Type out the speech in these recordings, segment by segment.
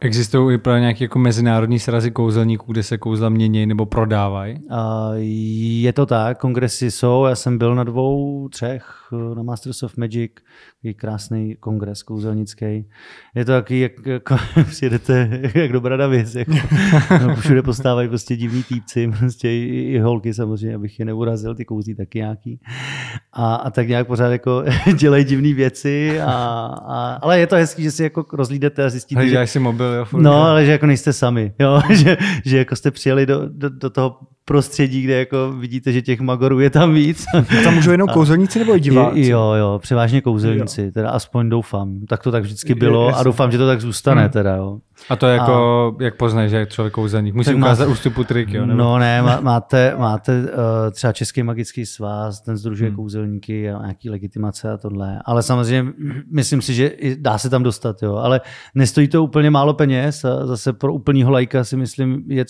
Existují i pro nějaké jako mezinárodní srazy kouzelníků, kde se kouzla mění nebo prodávají? Uh, je to tak, kongresy jsou, já jsem byl na dvou, třech na Masters of Magic, takový krásný kongres kouzelnický. Je to takový, jak jako, přijedete jak do Bradavis, jako, no, všude postávají prostě divní týpci, prostě i, i, holky samozřejmě, abych je neurazil, ty kouzí taky nějaký. A, a tak nějak pořád jako dělají divné věci, a, a, ale je to hezký, že si jako rozlídete a zjistíte, Hej, že... si mobil, jo, furt, no, ale že jako nejste sami, jo, že, že jako jste přijeli do, do, do toho prostředí, kde jako vidíte, že těch magorů je tam víc. A tam můžou jenom kouzelníci nebo i diváci? Jo, jo, převážně kouzelníci, jo. teda aspoň doufám. Tak to tak vždycky bylo je, a doufám, že to tak zůstane hmm. teda, jo. A to je jako, a, jak poznáš, že je člověk kouzelník? Musí ukázat máte, ústupu trik, jo? Nebo? No ne, má, máte, máte uh, třeba Český magický svaz, ten združuje hmm. kouzelníky a nějaký legitimace a tohle. Ale samozřejmě myslím si, že dá se tam dostat, jo. Ale nestojí to úplně málo peněz a zase pro úplního lajka si myslím, je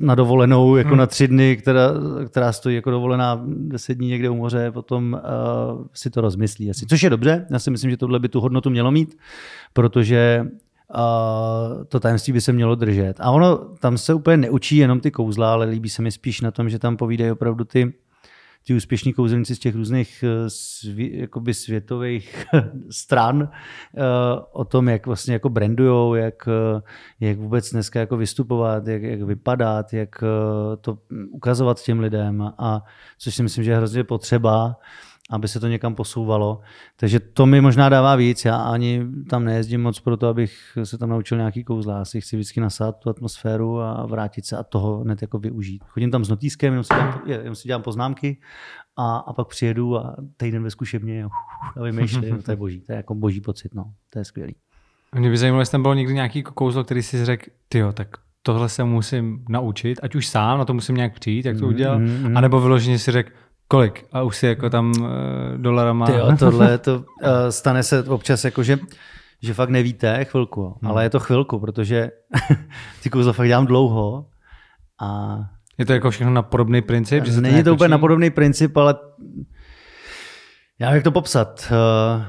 na dovolenou jako hmm. na tři dny, která, která stojí jako dovolená deset dní někde u moře, potom uh, si to rozmyslí asi. Což je dobře, já si myslím, že tohle by tu hodnotu mělo mít, protože uh, to tajemství by se mělo držet. A ono tam se úplně neučí jenom ty kouzla, ale líbí se mi spíš na tom, že tam povídají opravdu ty ti úspěšní kouzelníci z těch různých eh, svě, jakoby světových stran eh, o tom, jak vlastně jako brandujou, jak, eh, jak vůbec dneska jako vystupovat, jak, jak vypadat, jak to ukazovat těm lidem a což si myslím, že je hrozně potřeba aby se to někam posouvalo. Takže to mi možná dává víc. Já ani tam nejezdím moc pro to, abych se tam naučil nějaký kouzla. Já si chci vždycky nasát tu atmosféru a vrátit se a toho hned jako využít. Chodím tam s notískem, jenom si dělám, jenom si dělám poznámky a, a pak přijedu a týden ve zkušebně a vymýšlím. No, to je boží, to je jako boží pocit, no. To je skvělý. Mě by zajímalo, jestli tam bylo někdy nějaký kouzlo, který si řekl, ty, tak tohle se musím naučit, ať už sám na to musím nějak přijít, jak to mhm, udělal, mm mm. anebo vyloženě si řekl, Kolik? A už si jako tam uh, dolara má? jo, tohle to, uh, stane se občas jako, že, že fakt nevíte chvilku, hmm. ale je to chvilku, protože ty kouzla fakt dělám dlouho a... Je to jako všechno na podobný princip? Že se Není to, to úplně na podobný princip, ale já jak to popsat. Uh,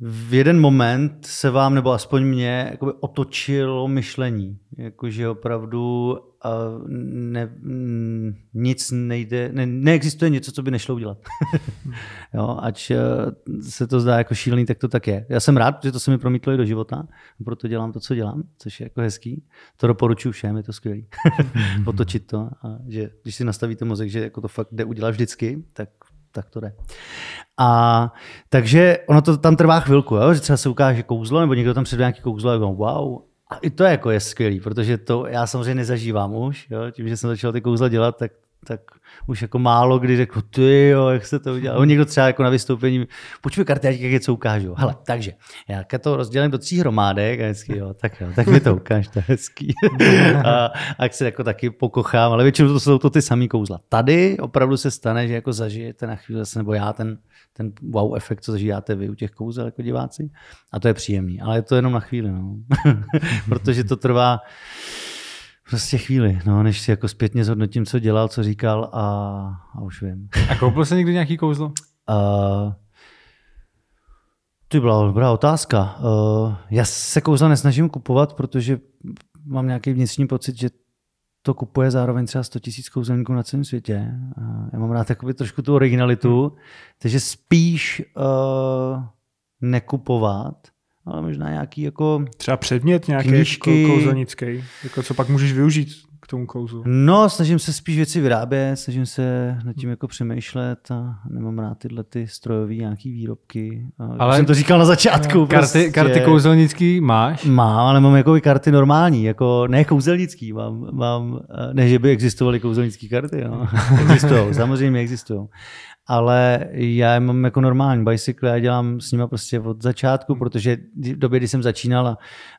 v jeden moment se vám, nebo aspoň mě, jakoby otočilo myšlení. Jakože opravdu ne, mm, nic nejde, ne, neexistuje něco, co by nešlo udělat. jo, ač eh, se to zdá jako šílený, tak to tak je. Já jsem rád, že to se mi promítlo i do života, proto dělám to, co dělám, což je jako hezký. To doporučuji všem, je to skvělý. Otočit to a že když si nastavíte mozek, že jako to fakt jde udělat vždycky, tak tak to jde. A takže ono to tam trvá chvilku, jo? že třeba se ukáže kouzlo, nebo někdo tam přijde nějaký kouzlo a jako wow. A i to jako je skvělý, protože to já samozřejmě nezažívám už, jo? tím, že jsem začal ty kouzla dělat, tak tak už jako málo kdy řekl, ty jo, jak se to udělal. Někdo třeba jako na vystoupení, mi karty, jak co ukážu. Hele, takže, já to rozdělím do tří hromádek a hezky, jo, tak jo, tak mi to ukáž, to je hezký. a, a jak se jako taky pokochám, ale většinou to jsou to ty samý kouzla. Tady opravdu se stane, že jako zažijete na chvíli zase, nebo já ten, ten wow efekt, co zažíváte vy u těch kouzel jako diváci. A to je příjemný, ale je to jenom na chvíli, no. protože to trvá Prostě chvíli, no, než si jako zpětně zhodnotím, co dělal, co říkal a, a už vím. A koupil jsi někdy nějaký kouzlo? Uh, to byla dobrá otázka. Uh, já se kouzla nesnažím kupovat, protože mám nějaký vnitřní pocit, že to kupuje zároveň třeba 100 000 kouzelníků na celém světě. Uh, já mám rád takový trošku tu originalitu, hmm. takže spíš uh, nekupovat ale možná nějaký jako... Třeba předmět nějaký jako knížky. kouzelnický, jako co pak můžeš využít k tomu kouzlu? No, snažím se spíš věci vyrábět, snažím se nad tím jako přemýšlet a nemám rád tyhle ty strojové nějaký výrobky. Ale jsem to říkal na začátku. Karty, prostě. karty kouzelnický máš? Mám, ale mám jako karty normální, jako ne kouzelnický, mám, mám eh, ne, že by existovaly kouzelnické karty, no. existují, samozřejmě existují ale já je mám jako normální bicycle, já dělám s nima prostě od začátku, hmm. protože v době, kdy jsem začínal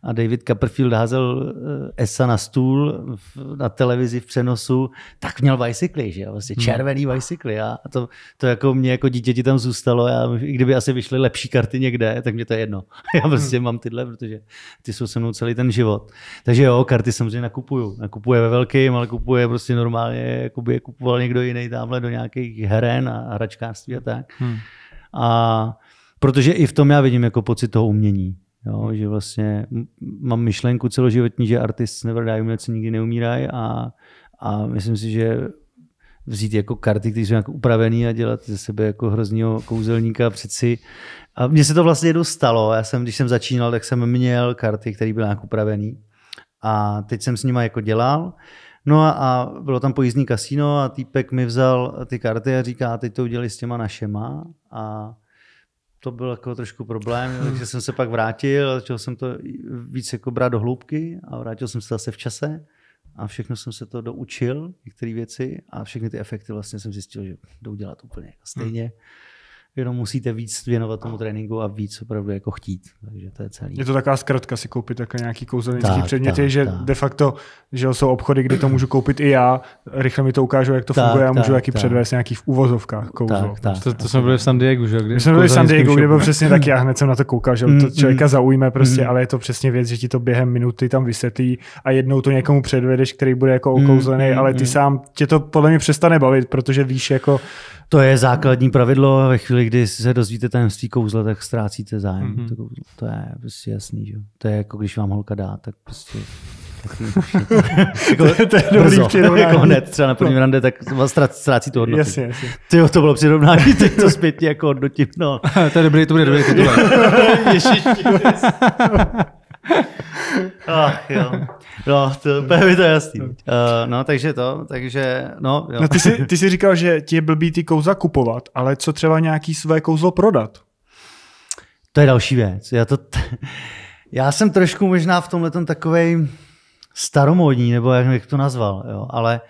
a, David Copperfield házel ESA eh, na stůl v, na televizi v přenosu, tak měl bicykly, že jo, vlastně červený bicykly a to, to jako mě jako dítěti tam zůstalo, já, i kdyby asi vyšly lepší karty někde, tak mě to je jedno. Já prostě hmm. mám tyhle, protože ty jsou se mnou celý ten život. Takže jo, karty samozřejmě nakupuju. Nakupuje ve velkým, ale kupuje prostě normálně, jako by je kupoval někdo jiný tamhle do nějakých heren a hračkářství a tak. Hmm. A protože i v tom já vidím jako pocit toho umění. Jo, že vlastně mám myšlenku celoživotní, že artist never die, umělci nikdy neumírají a, a myslím si, že vzít jako karty, které jsou nějak upravené a dělat ze sebe jako hroznýho kouzelníka přeci. A mně se to vlastně stalo. Já jsem, když jsem začínal, tak jsem měl karty, které byly nějak upravené. A teď jsem s nimi jako dělal No a, a bylo tam pojízdní kasíno a týpek mi vzal ty karty a říká, teď to udělali s těma našema a to byl jako trošku problém, takže jsem se pak vrátil, začal jsem to víc jako brát do hloubky a vrátil jsem se zase v čase a všechno jsem se to doučil, některé věci a všechny ty efekty vlastně jsem zjistil, že jdou dělat úplně jako hmm. stejně. Hmm jenom musíte víc věnovat tomu tréninku a víc opravdu jako chtít. Takže to je celý. Je to taková zkratka si koupit také jako nějaký kouzelnický tak, předmět, tak, že tak. de facto že jsou obchody, kde to můžu koupit i já, rychle mi to ukážu, jak to tak, funguje, a můžu jaký předvést nějaký v uvozovkách kouzlo. Tak, tak, to, to jsme byli v San Diego, že? Kdy, jsme byli v San Diego, kde byl přesně tak, já hned jsem na to koukal, že to mm, mm. člověka zaujme prostě, mm. ale je to přesně věc, že ti to během minuty tam vysvětlí a jednou to někomu předvedeš, který bude jako okouzlený, ale ty sám tě to podle mě přestane bavit, protože víš jako... To je základní pravidlo ve chvíli, chvíli, kdy se dozvíte tajemství kouzla, tak ztrácíte zájem. Mm-hmm. To, to je prostě jasný. Že? To je jako když vám holka dá, tak prostě to je, to je jako dobrý Jako hned, třeba na prvním no. rande, tak ztrácí to hodnotu. Jasně, jasně. Tyjo, to bylo přirovnání, teď to zpětně jako hodnotím. No. to je dobrý, to bude dobrý titulek. Ježiši, Ach jo. No, to, právě to jasný. Uh, no, takže to, takže, no, jo. no ty, jsi, ty jsi říkal, že ti je blbý ty kouzla kupovat, ale co třeba nějaký své kouzlo prodat? To je další věc. Já, to t... Já jsem trošku možná v tomhle takovej staromodní, nebo jak bych to nazval, jo, ale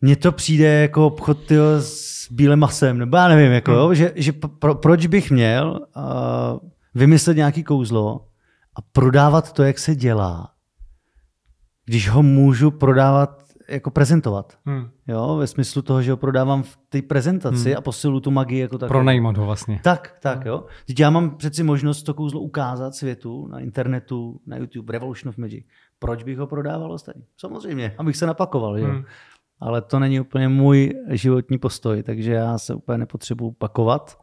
mně to přijde jako obchod tyjo, s bílým masem, nebo já nevím, jako, hmm. jo, že, že pro, proč bych měl uh, vymyslet nějaký kouzlo, a prodávat to, jak se dělá, když ho můžu prodávat, jako prezentovat. Hmm. Jo, ve smyslu toho, že ho prodávám v té prezentaci hmm. a posiluju tu magii jako tak. Pronajímat ho vlastně. Tak, tak hmm. jo. Teď já mám přeci možnost to kouzlo ukázat světu na internetu, na YouTube, Revolution of Magic. Proč bych ho prodával ostatní? Samozřejmě, abych se napakoval. Hmm. Jo? ale to není úplně můj životní postoj, takže já se úplně nepotřebuji pakovat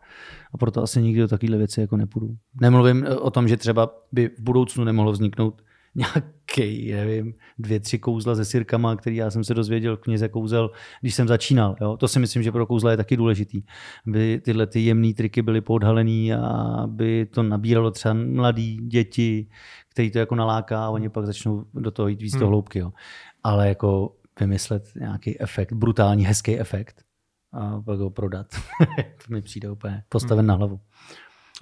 a proto asi nikdy do takovéhle věci jako nepůjdu. Nemluvím eh, o tom, že třeba by v budoucnu nemohlo vzniknout nějaký, nevím, dvě, tři kouzla se sirkama, který já jsem se dozvěděl knize kouzel, když jsem začínal. Jo? To si myslím, že pro kouzla je taky důležitý. Aby tyhle ty jemné triky byly podhalený a aby to nabíralo třeba mladí děti, který to jako naláká a oni pak začnou do toho jít víc hmm. do hloubky. Jo? Ale jako vymyslet nějaký efekt, brutální, hezký efekt a pak ho prodat. to mi přijde úplně postaven hmm. na hlavu.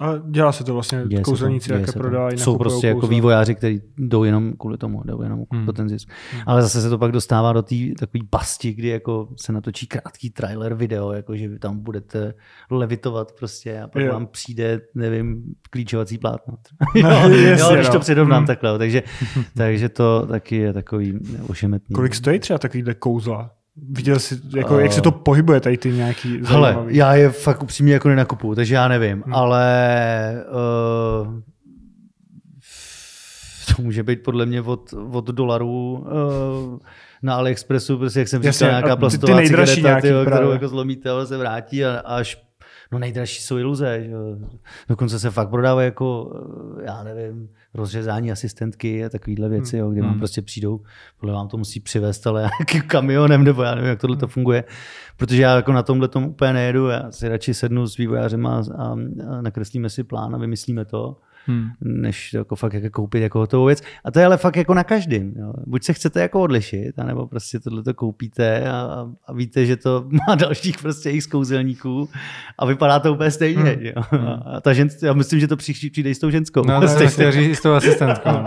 A dělá se to vlastně, děje kouzelníci, jaké prodávají. Jsou prostě jako kouzel. vývojáři, kteří jdou jenom kvůli tomu, jdou jenom hmm. ten zisk. Hmm. Ale zase se to pak dostává do té takové pasti, kdy jako se natočí krátký trailer video, jako že vy tam budete levitovat prostě a pak jo. vám přijde, nevím, klíčovací plátno. jo, yes, jo, když no. to předovnám hmm. takhle. Takže, takže to taky je takový ošemetný. Kolik stojí třeba takovýhle kouzla? Viděl jsi, jako, uh, jak se to eh, pohybuje, tady ty nějaký zajímavý. Hele, já je fakt upřímně jako nenakupu, takže já nevím, hmm. ale uh, to může být podle mě od, od dolarů uh, eh, na AliExpressu, prostě jak jsem říkal, nějaká plastová ty, ty cigareta, nějaký, tyho, kterou jako zlomíte, ale se vrátí a, až No nejdražší jsou iluze. Že? Dokonce se fakt prodávají jako, eh, já nevím, rozřezání asistentky a takovéhle věci, hmm. jo, kde vám hmm. prostě přijdou, podle vám to musí přivést, ale jakým kamionem, nebo já nevím, jak tohle to hmm. funguje. Protože já jako na tomhle tom úplně nejedu, já si radši sednu s vývojářem a, a nakreslíme si plán a vymyslíme to hmm. než jako fakt jako koupit jako hotovou věc. A to je ale fakt jako na každém. Buď se chcete jako odlišit, anebo prostě tohle to koupíte a, a, víte, že to má dalších prostě jejich zkouzelníků a vypadá to úplně stejně. Hmm. Jo? A ta žen, já myslím, že to přijde, přijde s tou ženskou. No, to prostě prostě jako- s tou asistentkou. No.